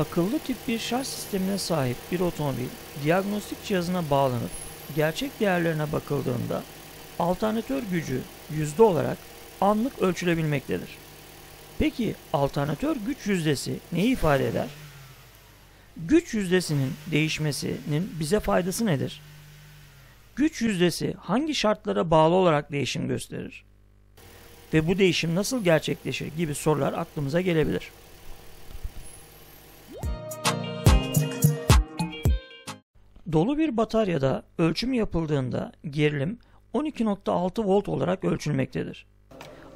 Akıllı tip bir şarj sistemine sahip bir otomobil diagnostik cihazına bağlanıp gerçek değerlerine bakıldığında alternatör gücü yüzde olarak anlık ölçülebilmektedir. Peki alternatör güç yüzdesi neyi ifade eder? Güç yüzdesinin değişmesinin bize faydası nedir? Güç yüzdesi hangi şartlara bağlı olarak değişim gösterir? Ve bu değişim nasıl gerçekleşir gibi sorular aklımıza gelebilir. Dolu bir bataryada ölçüm yapıldığında gerilim 12.6 volt olarak ölçülmektedir.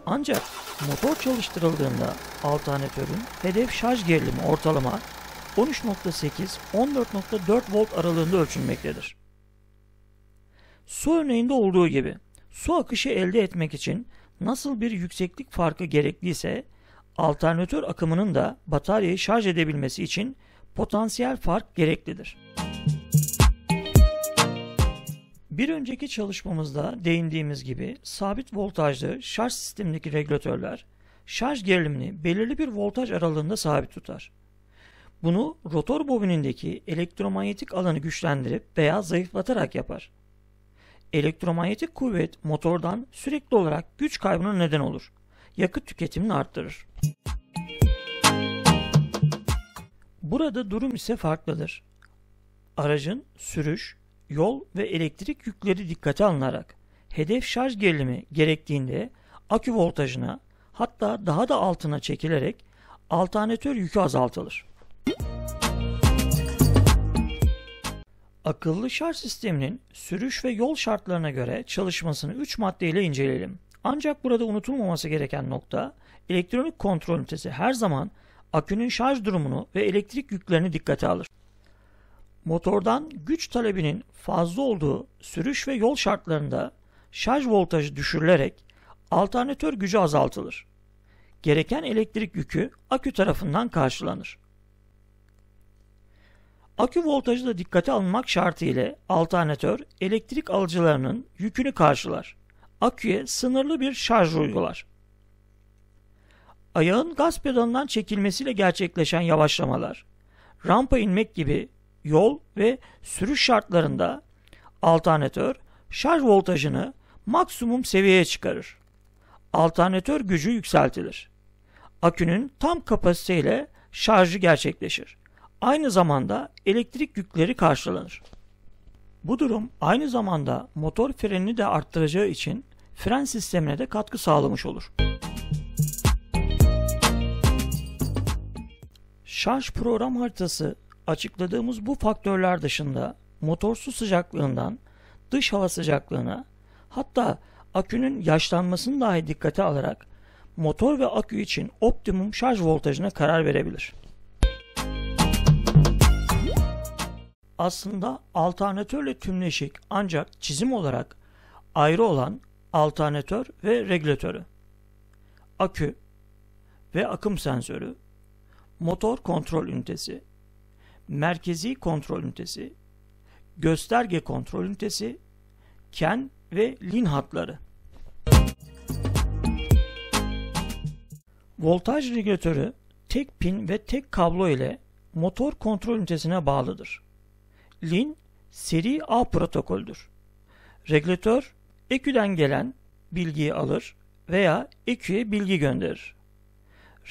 Ancak motor çalıştırıldığında alternatörün hedef şarj gerilimi ortalama 13.8-14.4 volt aralığında ölçülmektedir. Su örneğinde olduğu gibi su akışı elde etmek için nasıl bir yükseklik farkı gerekliyse alternatör akımının da bataryayı şarj edebilmesi için potansiyel fark gereklidir. Bir önceki çalışmamızda değindiğimiz gibi sabit voltajlı şarj sistemindeki regülatörler şarj gerilimini belirli bir voltaj aralığında sabit tutar. Bunu rotor bobinindeki elektromanyetik alanı güçlendirip veya zayıflatarak yapar. Elektromanyetik kuvvet motordan sürekli olarak güç kaybına neden olur. Yakıt tüketimini arttırır. Burada durum ise farklıdır. Aracın sürüş, yol ve elektrik yükleri dikkate alınarak hedef şarj gerilimi gerektiğinde akü voltajına hatta daha da altına çekilerek alternatör yükü azaltılır. Akıllı şarj sisteminin sürüş ve yol şartlarına göre çalışmasını 3 maddeyle inceleyelim. Ancak burada unutulmaması gereken nokta elektronik kontrol ünitesi her zaman akünün şarj durumunu ve elektrik yüklerini dikkate alır motordan güç talebinin fazla olduğu sürüş ve yol şartlarında şarj voltajı düşürülerek alternatör gücü azaltılır. Gereken elektrik yükü akü tarafından karşılanır. Akü voltajı da dikkate alınmak şartı ile alternatör elektrik alıcılarının yükünü karşılar. Aküye sınırlı bir şarj uygular. Ayağın gaz pedalından çekilmesiyle gerçekleşen yavaşlamalar, rampa inmek gibi yol ve sürüş şartlarında alternatör şarj voltajını maksimum seviyeye çıkarır. Alternatör gücü yükseltilir. Akünün tam kapasiteyle şarjı gerçekleşir. Aynı zamanda elektrik yükleri karşılanır. Bu durum aynı zamanda motor frenini de arttıracağı için fren sistemine de katkı sağlamış olur. Şarj program haritası Açıkladığımız bu faktörler dışında motor su sıcaklığından dış hava sıcaklığına hatta akünün yaşlanmasını dahi dikkate alarak motor ve akü için optimum şarj voltajına karar verebilir. Aslında alternatörle tümleşik ancak çizim olarak ayrı olan alternatör ve regülatörü, akü ve akım sensörü, motor kontrol ünitesi, merkezi kontrol ünitesi, gösterge kontrol ünitesi, ken ve lin hatları. Voltaj regülatörü tek pin ve tek kablo ile motor kontrol ünitesine bağlıdır. Lin seri A protokolüdür. Regülatör EQ'den gelen bilgiyi alır veya EQ'ye bilgi gönderir.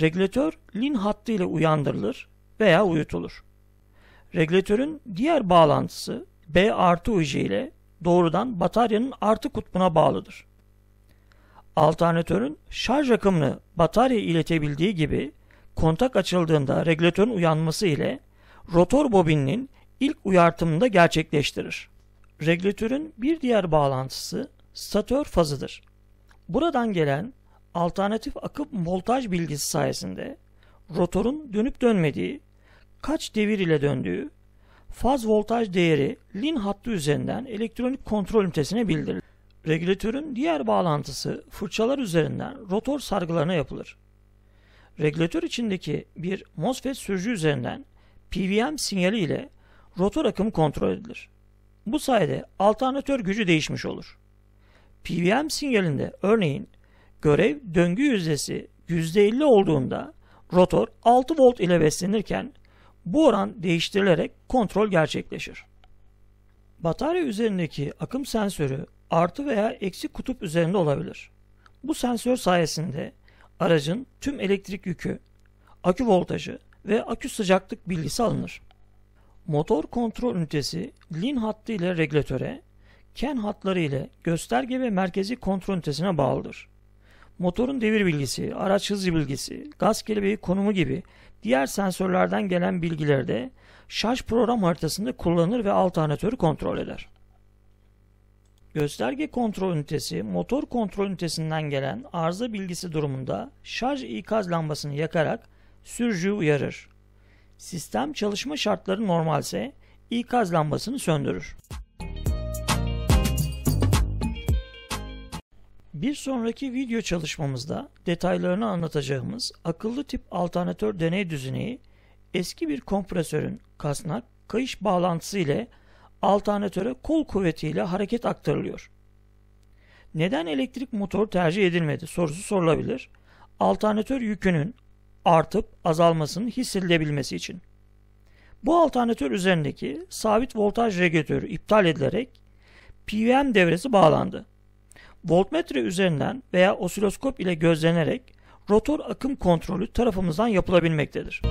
Regülatör lin hattı ile uyandırılır veya uyutulur. Regülatörün diğer bağlantısı B artı ucu ile doğrudan bataryanın artı kutbuna bağlıdır. Alternatörün şarj akımını batarya iletebildiği gibi kontak açıldığında regülatörün uyanması ile rotor bobininin ilk uyartımını da gerçekleştirir. Regülatörün bir diğer bağlantısı statör fazıdır. Buradan gelen alternatif akım voltaj bilgisi sayesinde rotorun dönüp dönmediği kaç devir ile döndüğü, faz voltaj değeri lin hattı üzerinden elektronik kontrol ünitesine bildirilir. Regülatörün diğer bağlantısı fırçalar üzerinden rotor sargılarına yapılır. Regülatör içindeki bir MOSFET sürücü üzerinden PWM sinyali ile rotor akımı kontrol edilir. Bu sayede alternatör gücü değişmiş olur. PWM sinyalinde örneğin görev döngü yüzdesi %50 olduğunda rotor 6 volt ile beslenirken bu oran değiştirilerek kontrol gerçekleşir. Batarya üzerindeki akım sensörü artı veya eksi kutup üzerinde olabilir. Bu sensör sayesinde aracın tüm elektrik yükü, akü voltajı ve akü sıcaklık bilgisi alınır. Motor kontrol ünitesi lin hattı ile regülatöre, ken hatları ile gösterge ve merkezi kontrol ünitesine bağlıdır. Motorun devir bilgisi, araç hızı bilgisi, gaz kelebeği konumu gibi Diğer sensörlerden gelen bilgileri de şarj program haritasında kullanır ve alternatörü kontrol eder. Gösterge kontrol ünitesi motor kontrol ünitesinden gelen arıza bilgisi durumunda şarj ikaz lambasını yakarak sürücüyü uyarır. Sistem çalışma şartları normalse ikaz lambasını söndürür. Bir sonraki video çalışmamızda detaylarını anlatacağımız akıllı tip alternatör deney düzeneği eski bir kompresörün kasnak kayış bağlantısı ile alternatöre kol kuvvetiyle hareket aktarılıyor. Neden elektrik motoru tercih edilmedi sorusu sorulabilir. Alternatör yükünün artıp azalmasının hissedilebilmesi için. Bu alternatör üzerindeki sabit voltaj regülatörü iptal edilerek PWM devresi bağlandı voltmetre üzerinden veya osiloskop ile gözlenerek rotor akım kontrolü tarafımızdan yapılabilmektedir.